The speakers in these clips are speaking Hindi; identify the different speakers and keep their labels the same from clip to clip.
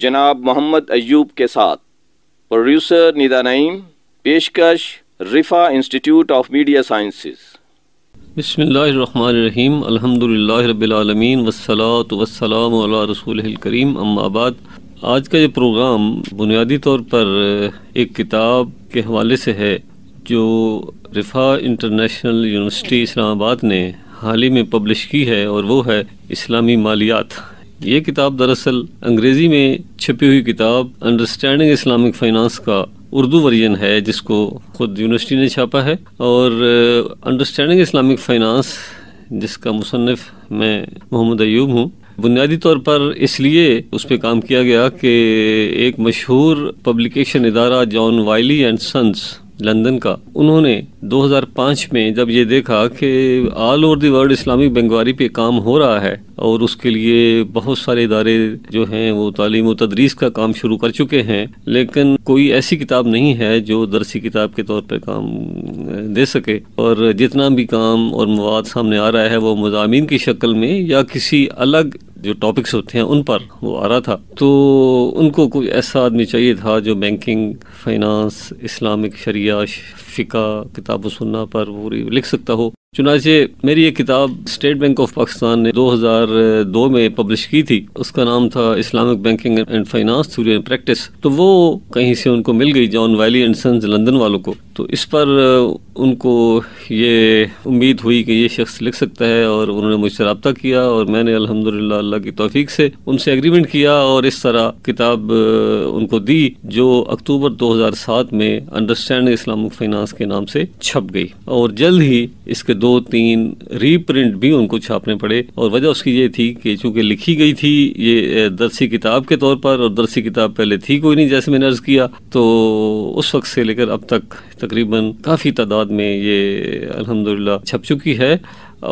Speaker 1: जनाब मोहम्मद अयूब के साथ प्रोड्यूसर निदा नईम पेशकश Rifah institute of media sciences बसमीम अलहमदिल्लाबीआलमीन वसलात वसलाम रसूल करीम अम्माबाद आज का ये प्रोग्राम बुनियादी तौर पर एक किताब के हवाले से है जो रिफा इंटरनेशनल यूनिवर्सिटी इस्लामाबाद ने हाल ही में पब्लिश की है और वो है इस्लामी मालियात ये किताब दरअसल अंग्रेज़ी में छिपी हुई किताब अंडरस्टैंडिंग इस्लामिक फाइनेंस का उर्दू वर्जन है जिसको खुद यूनिवर्सिटी ने छापा है और अंडरस्टैंडिंग इस्लामिक फाइनेंस जिसका मुसनफ़ मैं मोहम्मद अयूब हूँ बुनियादी तौर पर इसलिए उस पर काम किया गया कि एक मशहूर पब्लिकेशन इदारा John Wiley and Sons London का उन्होंने 2005 में जब ये देखा कि ऑल ओवर दी वर्ल्ड इस्लामिक बंगवारी पे काम हो रहा है और उसके लिए बहुत सारे इदारे जो हैं वो तालीम व तदरीस का काम शुरू कर चुके हैं लेकिन कोई ऐसी किताब नहीं है जो दरसी किताब के तौर पर काम दे सके और जितना भी काम और मवाद सामने आ रहा है वो मजामी की शक्ल में या किसी अलग जो टॉपिक्स होते हैं उन पर वो आ रहा था तो उनको कोई ऐसा आदमी चाहिए था जो बैंकिंग फाइनेंस इस्लामिक शरिया फ़िका किताब सुनना पर वो लिख सकता हो चुनाचे मेरी ये किताब स्टेट बैंक ऑफ पाकिस्तान ने 2002 में पब्लिश की थी उसका नाम था इस्लामिक banking and finance theory and practice तो वो कहीं से उनको मिल गई John Wiley and Sons London वालों को तो इस पर उनको ये उम्मीद हुई कि ये शख्स लिख सकता है और उन्होंने मुझसे रबता किया और मैंने अल्हम्दुलिल्लाह अल्लाह की तोफीक से उनसे एग्रीमेंट किया और इस तरह किताब उनको दी जो अक्टूबर 2007 में अंडरस्टैंड इस्लामिक फाइनेंस के नाम से छप गई और जल्द ही इसके दो तीन रीप्रिंट भी उनको छापने पड़े और वजह उसकी ये थी कि चूँकि लिखी गई थी ये दरसी किताब के तौर पर और दरसी किताब पहले थी कोई नहीं जैसे मैंने अर्ज़ किया तो उस वक्त से लेकर अब तक तकरीबन काफ़ी तादाद में ये अल्हम्दुलिल्लाह छप चुकी है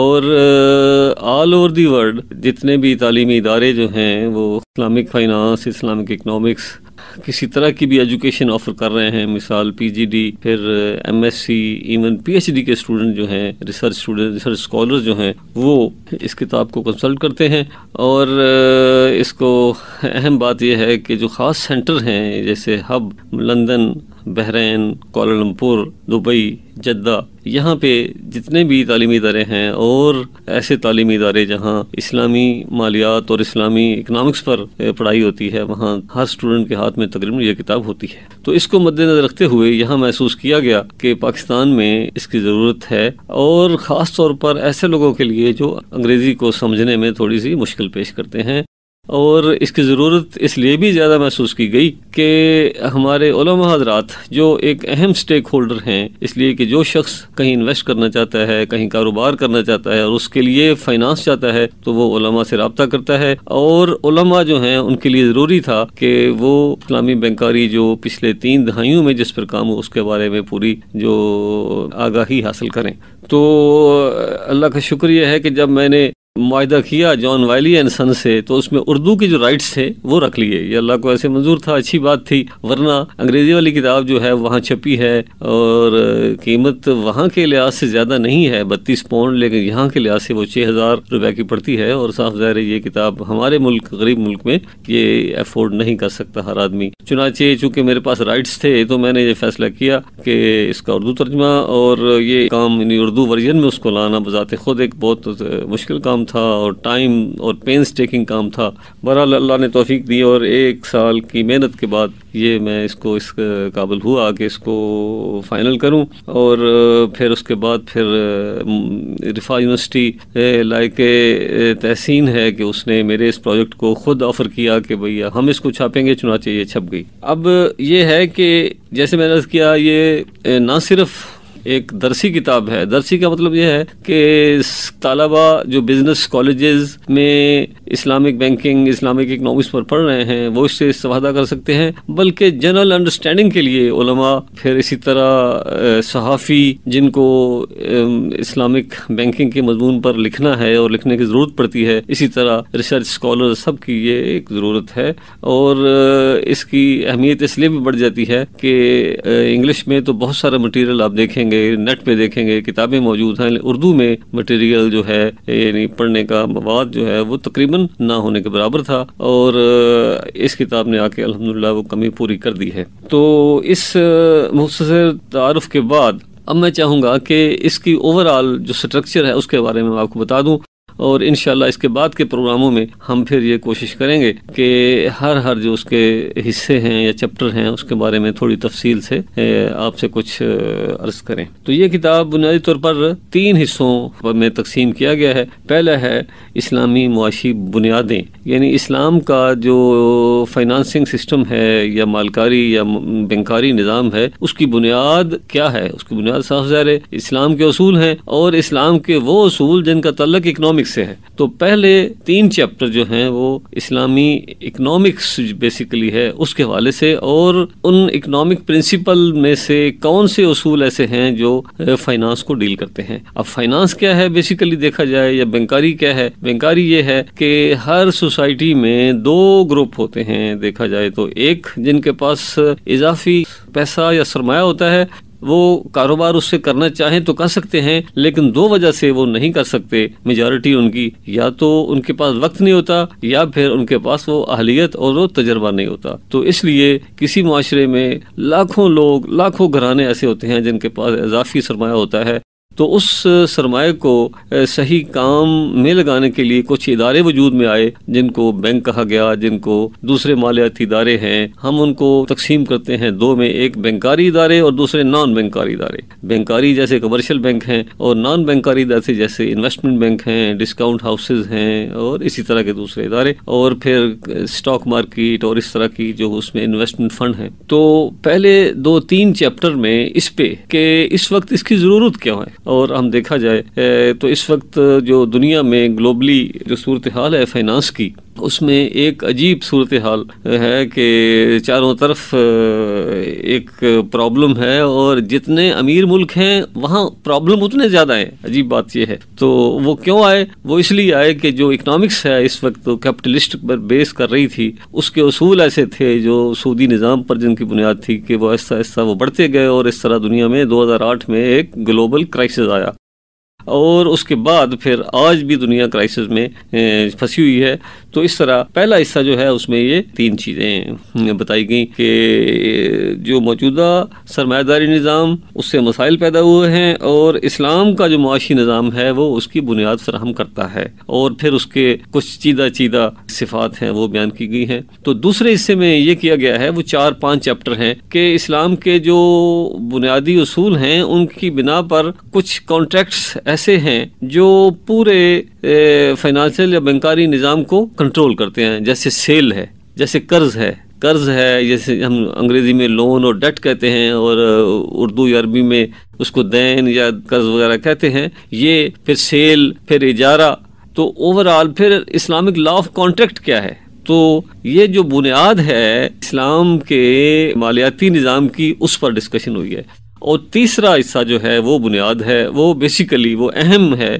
Speaker 1: और ऑल ओवर दी वर्ल्ड जितने भी तालीमी इदारे जो हैं वो इस्लामिक फाइनेंस इस्लामिक इकनॉमिक्स किसी तरह की भी एजुकेशन ऑफर कर रहे हैं मिसाल पीजीडी फिर एमएससी इवन पीएचडी के स्टूडेंट जो हैं रिसर्च स्टूडेंट रिसर्च स्कॉलर जो हैं वो इस किताब को कंसल्ट करते हैं और इसको अहम बात यह है कि जो ख़ास सेंटर हैं जैसे hub London Bahrain Kuala Lumpur Dubai Jeddah यहाँ पे जितने भी तालीमी इदारे हैं और ऐसे तालीमी इदारे जहाँ इस्लामी मालियात और इस्लामी इकनॉमिक्स पर पढ़ाई होती है वहाँ हर स्टूडेंट के हाथ में तकरीबन ये किताब होती है तो इसको मद्देनजर रखते हुए यहाँ महसूस किया गया कि पाकिस्तान में इसकी ज़रूरत है और ख़ास तौर पर ऐसे लोगों के लिए जो अंग्रेज़ी को समझने में थोड़ी सी मुश्किल पेश करते हैं और इसकी ज़रूरत इसलिए भी ज़्यादा महसूस की गई कि हमारे हजरात जो एक अहम स्टेक होल्डर हैं इसलिए कि जो शख्स कहीं इन्वेस्ट करना चाहता है कहीं कारोबार करना चाहता है और उसके लिए फाइनेंस चाहता है तो वो से रबता करता है और जो हैं उनके लिए ज़रूरी था कि वो इस्लामी बैंकारी जो पिछले तीन दहाइयों में जिस पर काम हो उसके बारे में पूरी जो आगाही हासिल करें तो अल्लाह का शुक्रिया है कि जब मैंने माहा किया जॉन वाइली एंड सन से तो उसमें उर्दू के जो राइट्स थे वो रख लिए ये अल्लाह को ऐसे मंजूर था अच्छी बात थी वरना अंग्रेजी वाली किताब जो है वहाँ छपी है और कीमत वहाँ के लिहाज से ज़्यादा नहीं है बत्तीस पौंड लेकिन यहाँ के लिहाज से वो छह हज़ार रुपये की पड़ती है और साफ ज़ाहिर है ये किताब हमारे मुल्क गरीब मुल्क में ये अफोर्ड नहीं कर सकता हर आदमी चुनाचे चूंकि मेरे पास राइट्स थे तो मैंने ये फैसला किया कि इसका उर्दू तर्जमा और ये काम उर्दू वर्जन में उसको लाना बजाते खुद एक बहुत मुश्किल काम था और टाइम और पेंस टेकिंग काम था बहरहाल अल्लाह ने तोफीक दी और एक साल की मेहनत के बाद ये मैं इसको इस काबिल हुआ कि इसको फाइनल करूं और फिर उसके बाद फिर रिफा यूनिवर्सिटी लाइक तहसीन है कि उसने मेरे इस प्रोजेक्ट को ख़ुद ऑफ़र किया कि भैया हम इसको छापेंगे चुनाचे ये छप गई अब ये है कि जैसे मैंने किया ये ना सिर्फ़ एक दरसी किताब है दरसी का मतलब यह है कि तालबा जो बिजनेस कॉलेजेस में इस्लामिक बैंकिंग इस्लामिक इकनॉमिक्स पर पढ़ रहे हैं वो इससे इस्तवादा कर सकते हैं बल्कि जनरल अंडरस्टैंडिंग के लिए उलमा फिर इसी तरह सहाफ़ी जिनको इस्लामिक बैंकिंग के मजमून पर लिखना है और लिखने की ज़रूरत पड़ती है इसी तरह रिसर्च स्कॉलर सब की ये एक ज़रूरत है और इसकी अहमियत इसलिए भी बढ़ जाती है कि इंग्लिश में तो बहुत सारा मटेरियल आप देखेंगे देखेंगे नेट पे देखेंगे किताबें मौजूद हैं उर्दू में मटेरियल जो है यानी पढ़ने का मवाद जो है वो तकरीबन ना होने के बराबर था और इस किताब ने आके अल्हम्दुलिल्लाह वो कमी पूरी कर दी है तो इस मुख्तर तारफ़ के बाद अब मैं चाहूँगा कि इसकी ओवरऑल जो स्ट्रक्चर है उसके बारे में आपको बता दूँ और इन इसके बाद के प्रोग्रामों में हम फिर ये कोशिश करेंगे कि हर हर जो उसके हिस्से हैं या चैप्टर हैं उसके बारे में थोड़ी तफसील से आपसे कुछ अर्ज करें तो ये किताब बुनियादी तौर पर तीन हिस्सों में तकसीम किया गया है पहला है इस्लामी मुआशी बुनियादें यानी इस्लाम का जो फाइनानसिंग सिस्टम है या मालकारी या बैंकारी निज़ाम है उसकी बुनियाद क्या है उसकी बुनियाद साफ ज़ाहिर है इस्लाम के असूल हैं और इस्लाम के वो असूल जिनका तल्लक इकनॉमिक्स से है तो पहले तीन चैप्टर जो हैं वो इस्लामी इकोनॉमिक्स बेसिकली है उसके हवाले से और उन इकोनॉमिक प्रिंसिपल में से कौन से असूल ऐसे हैं जो फाइनेंस को डील करते हैं अब फाइनेंस क्या है बेसिकली देखा जाए या बैंकारी क्या है बैंकारी ये है कि हर सोसाइटी में दो ग्रुप होते हैं देखा जाए तो एक जिनके पास इजाफी पैसा या सरमाया होता है वो कारोबार उससे करना चाहें तो कर सकते हैं लेकिन दो वजह से वो नहीं कर सकते मेजोरिटी उनकी या तो उनके पास वक्त नहीं होता या फिर उनके पास वो अहलियत और वो तजर्बा नहीं होता तो इसलिए किसी माशरे में लाखों लोग लाखों घराने ऐसे होते हैं जिनके पास इजाफी सरमाया होता है तो उस सरमाए को सही काम में लगाने के लिए कुछ इदारे वजूद में आए जिनको बैंक कहा गया जिनको दूसरे मालियाती इदारे हैं हम उनको तकसीम करते हैं दो में एक बैंकारी इदारे और दूसरे नॉन बैंकारी इदारे बैंकारी जैसे कमर्शियल बैंक हैं और नॉन बैंकारी इदारे जैसे इन्वेस्टमेंट बैंक हैं डिस्काउंट हाउसेज हैं और इसी तरह के दूसरे इदारे और फिर स्टॉक मार्केट और इस तरह की जो उसमें इन्वेस्टमेंट फंड है तो पहले दो तीन चैप्टर में इस पे कि इस वक्त इसकी ज़रूरत क्या है और हम देखा जाए तो इस वक्त जो दुनिया में ग्लोबली जो सूरत हाल है फाइनेंस की उसमें एक अजीब सूरत हाल है कि चारों तरफ एक प्रॉब्लम है और जितने अमीर मुल्क हैं वहाँ प्रॉब्लम उतने ज़्यादा हैं अजीब बात यह है तो वो क्यों आए वो इसलिए आए कि जो इकनॉमिक्स है इस वक्त तो कैपिटलिस्ट पर बेस कर रही थी उसके असूल ऐसे थे जो सऊदी निज़ाम पर जिनकी बुनियाद थी कि वह ऐसा ऐसा वो बढ़ते गए और इस तरह दुनिया में आठ में एक ग्लोबल क्राइसिस आया और उसके बाद फिर आज भी दुनिया क्राइसिस में फंसी हुई है तो इस तरह पहला हिस्सा जो है उसमें ये तीन चीज़ें बताई गई कि जो मौजूदा सरमादारी निज़ाम उससे मसाइल पैदा हुए हैं और इस्लाम का जो मुआशी निज़ाम है वो उसकी बुनियाद फ्राहम करता है और फिर उसके कुछ चीदा चीदा सिफात हैं वो बयान की गई हैं तो दूसरे हिस्से में ये किया गया है वो चार पाँच चैप्टर हैं कि इस्लाम के जो बुनियादी असूल हैं उनकी बिना पर कुछ कॉन्ट्रैक्ट्स ऐसे हैं जो पूरे फाइनेंशियल या बैंकारी निज़ाम को कंट्रोल करते हैं जैसे सेल है जैसे कर्ज है कर्ज है जैसे हम अंग्रेज़ी में लोन और डेट कहते हैं और उर्दू या अरबी में उसको दैन या कर्ज वगैरह कहते हैं ये फिर सेल फिर इजारा तो ओवरऑल फिर इस्लामिक लॉ ऑफ कॉन्ट्रैक्ट क्या है तो ये जो बुनियाद है इस्लाम के मालियाती निज़ाम की उस पर डिस्कशन हुई है और तीसरा हिस्सा जो है वो बुनियाद है वो बेसिकली वो अहम है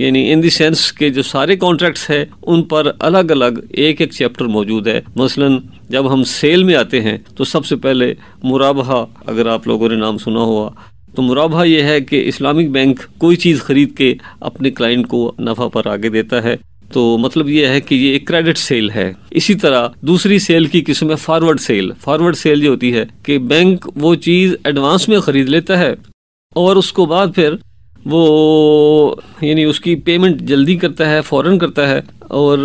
Speaker 1: यानी इन सेंस के जो सारे कॉन्ट्रैक्ट्स हैं उन पर अलग अलग एक एक चैप्टर मौजूद है मसलन जब हम सेल में आते हैं तो सबसे पहले मुराबा अगर आप लोगों ने नाम सुना हुआ तो मुराबा यह है कि इस्लामिक बैंक कोई चीज़ ख़रीद के अपने क्लाइंट को नफ़ा पर आगे देता है तो मतलब ये है कि ये एक क्रेडिट सेल है इसी तरह दूसरी सेल की किस्म है फॉरवर्ड सेल फॉरवर्ड सेल जो होती है कि बैंक वो चीज़ एडवांस में ख़रीद लेता है और उसको बाद फिर वो यानी उसकी पेमेंट जल्दी करता है फौरन करता है और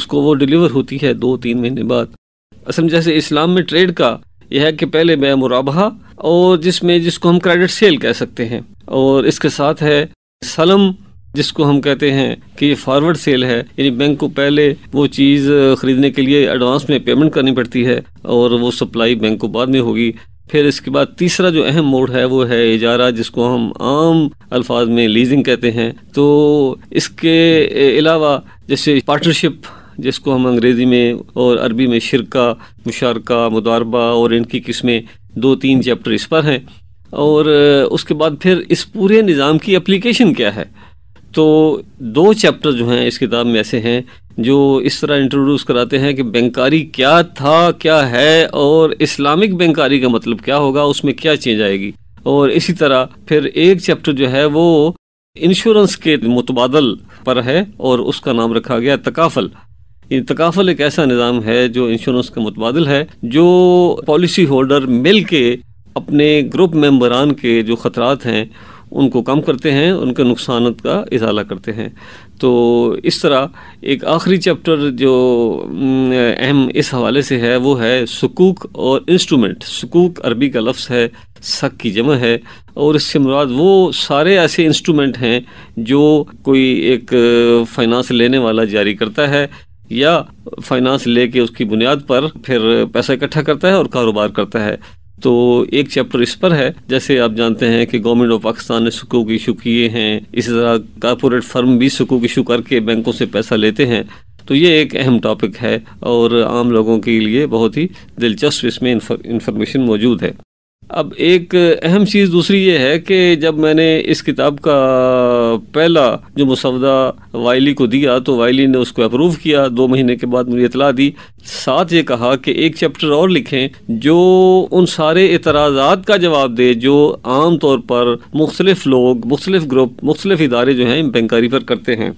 Speaker 1: उसको वो डिलीवर होती है दो तीन महीने बाद असल में जैसे इस्लाम में ट्रेड का यह है कि पहले मैं मुराबा और जिसमें जिसको हम क्रेडिट सेल कह सकते हैं और इसके साथ है सलम जिसको हम कहते हैं कि ये फॉरवर्ड सेल है यानी बैंक को पहले वो चीज़ खरीदने के लिए एडवांस में पेमेंट करनी पड़ती है और वो सप्लाई बैंक को बाद में होगी फिर इसके बाद तीसरा जो अहम मोड है वो है इजारा जिसको हम आम अल्फाज में लीजिंग कहते हैं तो इसके अलावा जैसे पार्टनरशिप जिसको हम अंग्रेज़ी में और अरबी में शिरका मुशारका मुदारबा और इनकी किस्में दो तीन चैप्टर इस पर हैं और उसके बाद फिर इस पूरे निज़ाम की अप्लीकेशन क्या है तो दो चैप्टर जो हैं इस किताब में ऐसे हैं जो इस तरह इंट्रोड्यूस कराते हैं कि बैंकारी क्या था क्या है और इस्लामिक बैंकारी का मतलब क्या होगा उसमें क्या चेंज आएगी और इसी तरह फिर एक चैप्टर जो है वो इंश्योरेंस के मुतबादल पर है और उसका नाम रखा गया तकाफल ये तकाफल एक ऐसा निज़ाम है जो इंश्योरेंस का मुतबादल है जो पॉलिसी होल्डर मिल के अपने ग्रुप मेम्बरान के जो ख़तरात हैं उनको कम करते हैं उनके नुकसान का इजाला करते हैं तो इस तरह एक आखिरी चैप्टर जो अहम इस हवाले से है वो है सकूक और इंस्ट्रूमेंट सकूक अरबी का लफ्ज़ है सक की जमा है और इससे मुराद वो सारे ऐसे इंस्ट्रूमेंट हैं जो कोई एक फाइनेंस लेने वाला जारी करता है या फाइनेंस लेके उसकी बुनियाद पर फिर पैसा इकट्ठा करता है और कारोबार करता है तो एक चैप्टर इस पर है जैसे आप जानते हैं कि गवर्नमेंट ऑफ पाकिस्तान ने सुकूक इशू किए हैं इसी तरह कारपोरेट फर्म भी सुकूक इशू करके बैंकों से पैसा लेते हैं तो ये एक अहम टॉपिक है और आम लोगों के लिए बहुत ही दिलचस्प इसमें इंफॉर्मेशन मौजूद है अब एक अहम चीज़ दूसरी ये है कि जब मैंने इस किताब का पहला जो मुसवदा वायली को दिया तो वायली ने उसको अप्रूव किया दो महीने के बाद मुझे इतला दी साथ ये कहा कि एक चैप्टर और लिखें जो उन सारे एतराज़ात का जवाब दे जो आम तौर पर मुख्तलिफ लोग मुख्तलिफ ग्रुप मुख्तलिफ इदारे जो हैं बैंकारी पर करते हैं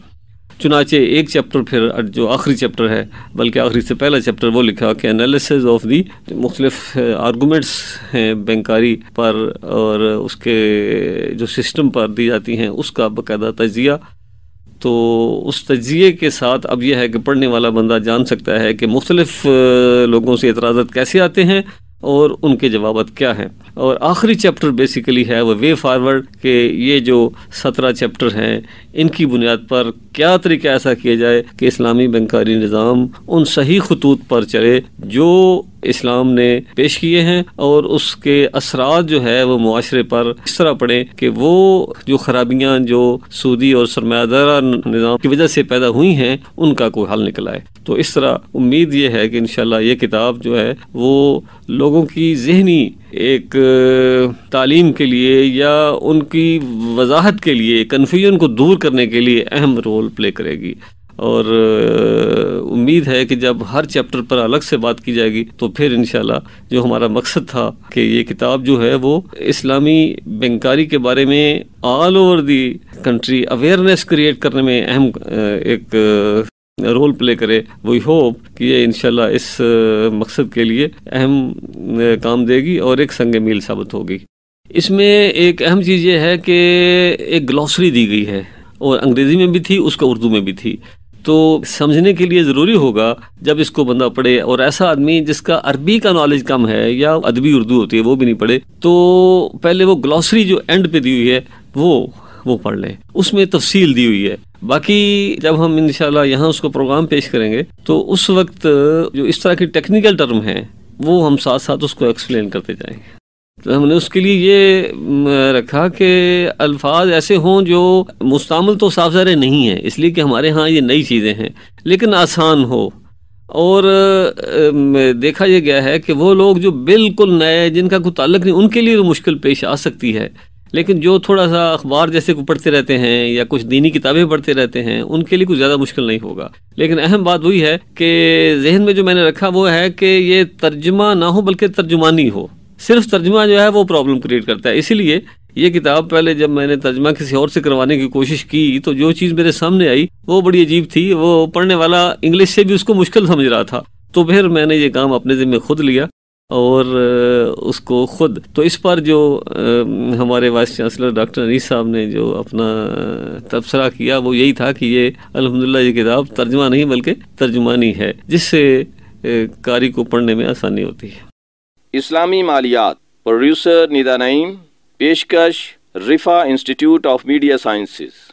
Speaker 1: चुनाचे एक चैप्टर फिर जो आखिरी चैप्टर है बल्कि आखिरी से पहला चैप्टर वो लिखा कि एनालिसिस ऑफ दी मुख्तलिफ आर्गूमेंट्स हैं बैंकारी पर और उसके जो सिस्टम पर दी जाती हैं उसका बाकायदा तजिया तो उस तजिए के साथ अब यह है कि पढ़ने वाला बंदा जान सकता है कि मुख्तलिफ लोगों से एतराज़त कैसे आते हैं और उनके जवाब क्या हैं और आखिरी चैप्टर बेसिकली है वो वे फारवर्ड के ये जो सत्रह चैप्टर हैं इनकी बुनियाद पर क्या तरीका ऐसा किया जाए कि इस्लामी बैंकारी निज़ाम उन सही खतूत पर चले जो इस्लाम ने पेश किए हैं और उसके असरात जो है वो माशरे पर इस तरह पड़े कि वो जो खराबियाँ जो सूदी और सरमादारा निज़ाम की वजह से पैदा हुई हैं उनका कोई हल निकल आए तो इस तरह उम्मीद ये है कि इन ये किताब जो है वो लोगों की जहनी एक तालीम के लिए या उनकी वजाहत के लिए कन्फ्यूजन को दूर करने के लिए अहम रोल प्ले करेगी और उम्मीद है कि जब हर चैप्टर पर अलग से बात की जाएगी तो फिर इन जो हमारा मकसद था कि ये किताब जो है वो इस्लामी बैंकारी के बारे में all over the country awareness create करने में अहम एक रोल प्ले करे वही होप कि ये इन इस मकसद के लिए अहम काम देगी और एक संग मील साबित होगी इसमें एक अहम चीज़ ये है कि एक ग्लॉसरी दी गई है और अंग्रेज़ी में भी थी उसका उर्दू में भी थी तो समझने के लिए ज़रूरी होगा जब इसको बंदा पढ़े और ऐसा आदमी जिसका अरबी का नॉलेज कम है या अदबी उर्दू होती है वो भी नहीं पढ़े तो पहले वो ग्लॉसरी जो एंड पे दी हुई है वो वो पढ़ लें उसमें तफसील दी हुई है बाकी जब हम इनशाला यहाँ उसको प्रोग्राम पेश करेंगे तो उस वक्त जो इस तरह की टेक्निकल टर्म है वो हम साथ साथ उसको एक्सप्लेन करते जाएंगे तो हमने उसके लिए ये रखा कि अल्फाज ऐसे हों जो मुस्तमल तो साफ ज़ाहिर नहीं है इसलिए कि हमारे यहाँ ये नई चीज़ें हैं लेकिन आसान हो और देखा यह गया है कि वो लोग जो बिल्कुल नए जिनका कोई ताल्लक नहीं उनके लिए तो मुश्किल पेश आ सकती है लेकिन जो थोड़ा सा अखबार जैसे को पढ़ते रहते हैं या कुछ दीनी किताबें पढ़ते रहते हैं उनके लिए कुछ ज़्यादा मुश्किल नहीं होगा लेकिन अहम बात वही है कि जहन में जो मैंने रखा वो है कि ये तर्जमा ना हो बल्कि तर्जुमानी हो सिर्फ तर्जमा जो है वो प्रॉब्लम क्रिएट करता है इसीलिए ये किताब पहले जब मैंने तर्जमा किसी और से करवाने की कोशिश की तो जो चीज़ मेरे सामने आई वो बड़ी अजीब थी वो पढ़ने वाला इंग्लिश से भी उसको मुश्किल समझ रहा था तो फिर मैंने ये काम अपने जिम्मे खुद लिया और उसको खुद तो इस पर जो हमारे वाइस चांसलर डॉक्टर अनीस साहब ने जो अपना तबसरा किया वो यही था कि ये अलहमदिल्ला ये किताब तर्जमा नहीं बल्कि तर्जमानी है जिससे कारी को पढ़ने में आसानी होती है इस्लामी मालियात प्रोड्यूसर निदा नईम पेशकश Rifah institute of media sciences